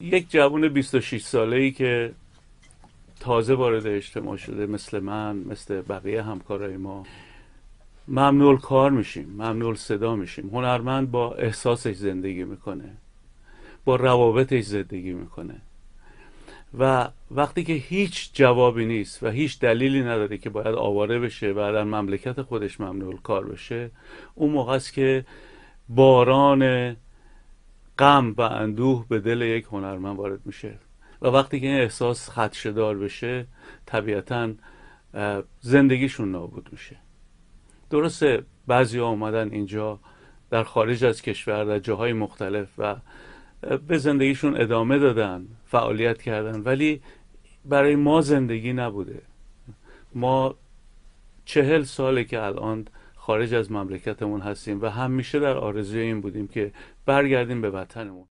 یک جوان 26 ساله ای که تازه وارد اجتماع شده مثل من مثل بقیه همکارای ما ممنول کار میشیم ممنول صدا میشیم هنرمند با احساسش زندگی میکنه با روابطش زندگی میکنه و وقتی که هیچ جوابی نیست و هیچ دلیلی نداره که باید آواره بشه و در مملکت خودش ممنول کار بشه اون موقع است که باران غم و اندوه به دل یک هنرمند وارد میشه و وقتی که این احساس خدشدار بشه طبیعتا زندگیشون نابود میشه درسته بعضی ها اومدن اینجا در خارج از کشور در جاهای مختلف و به زندگیشون ادامه دادن فعالیت کردن ولی برای ما زندگی نبوده ما چهل ساله که الان خارج از مملکتمون هستیم و همیشه در آرزوی این بودیم که برگردیم به وطنمون